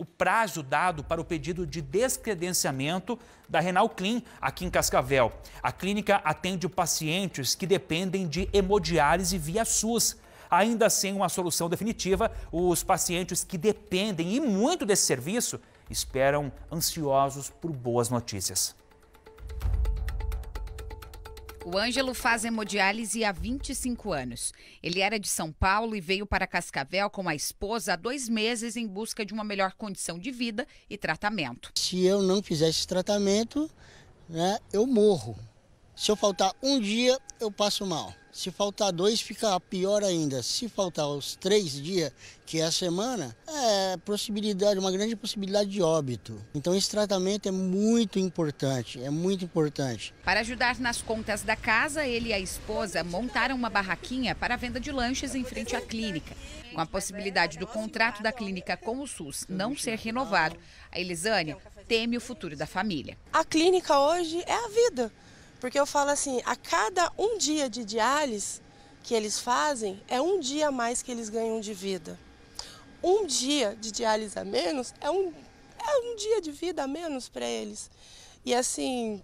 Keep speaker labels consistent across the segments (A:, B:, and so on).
A: o prazo dado para o pedido de descredenciamento da Renal Clean aqui em Cascavel. A clínica atende pacientes que dependem de hemodiálise via SUS. Ainda sem uma solução definitiva, os pacientes que dependem e muito desse serviço esperam ansiosos por boas notícias.
B: O Ângelo faz hemodiálise há 25 anos. Ele era de São Paulo e veio para Cascavel com a esposa há dois meses em busca de uma melhor condição de vida e tratamento.
C: Se eu não fizer esse tratamento, né, eu morro. Se eu faltar um dia, eu passo mal. Se faltar dois, fica pior ainda. Se faltar os três dias, que é a semana, é possibilidade, uma grande possibilidade de óbito. Então esse tratamento é muito importante, é muito importante.
B: Para ajudar nas contas da casa, ele e a esposa montaram uma barraquinha para a venda de lanches em frente à clínica. Com a possibilidade do contrato da clínica com o SUS não ser renovado, a Elisânia teme o futuro da família. A clínica hoje é a
D: vida. Porque eu falo assim, a cada um dia de diálise que eles fazem, é um dia a mais que eles ganham de vida. Um dia de diálise a menos
B: é um, é um dia de vida a menos para eles. E assim,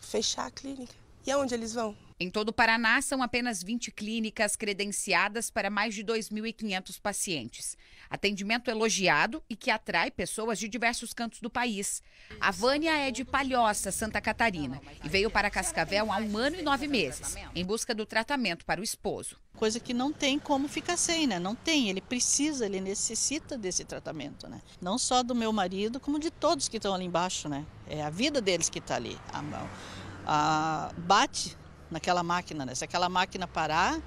B: fechar a clínica. E aonde eles vão? Em todo o Paraná, são apenas 20 clínicas credenciadas para mais de 2.500 pacientes. Atendimento elogiado e que atrai pessoas de diversos cantos do país. A Vânia é de Palhoça, Santa Catarina, e veio para Cascavel há um ano e nove meses, em busca do tratamento para o esposo. Coisa que
D: não tem como ficar sem, né? Não tem, ele precisa, ele necessita desse tratamento, né? Não só do meu marido, como de todos que estão ali embaixo, né? É a vida deles que está ali. A, a,
B: ah, bate naquela máquina, né? Se aquela máquina parar,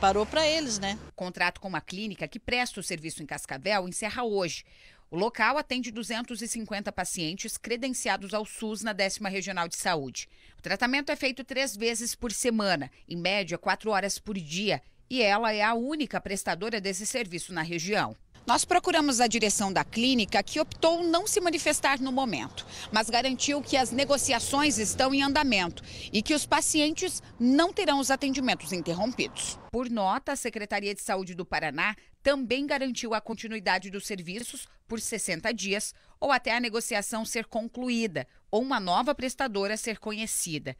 B: parou para eles, né? O contrato com uma clínica que presta o serviço em Cascavel encerra hoje. O local atende 250 pacientes credenciados ao SUS na décima Regional de Saúde. O tratamento é feito três vezes por semana, em média quatro horas por dia, e ela é a única prestadora desse serviço na região. Nós procuramos a direção da clínica, que optou não se manifestar no momento, mas garantiu que as negociações estão em andamento e que os pacientes não terão os atendimentos interrompidos. Por nota, a Secretaria de Saúde do Paraná também garantiu a continuidade dos serviços por 60 dias ou até a negociação ser concluída ou uma nova prestadora ser conhecida.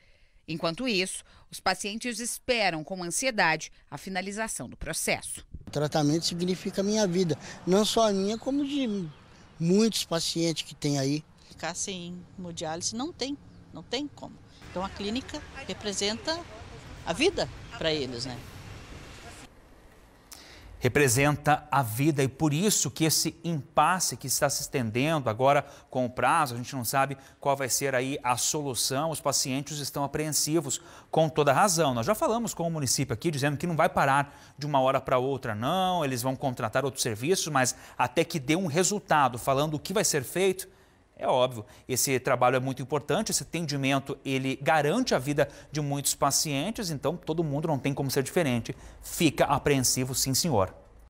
B: Enquanto isso, os pacientes esperam com ansiedade a finalização do processo.
C: O tratamento significa a minha vida, não só a minha, como de muitos pacientes que tem aí.
D: Ficar sem hemodiálise não tem, não tem como. Então a clínica representa a vida para eles, né?
A: representa a vida e por isso que esse impasse que está se estendendo agora com o prazo, a gente não sabe qual vai ser aí a solução, os pacientes estão apreensivos com toda razão. Nós já falamos com o município aqui dizendo que não vai parar de uma hora para outra não, eles vão contratar outros serviços, mas até que dê um resultado falando o que vai ser feito, é óbvio, esse trabalho é muito importante, esse atendimento ele garante a vida de muitos pacientes, então todo mundo não tem como ser diferente. Fica apreensivo, sim, senhor.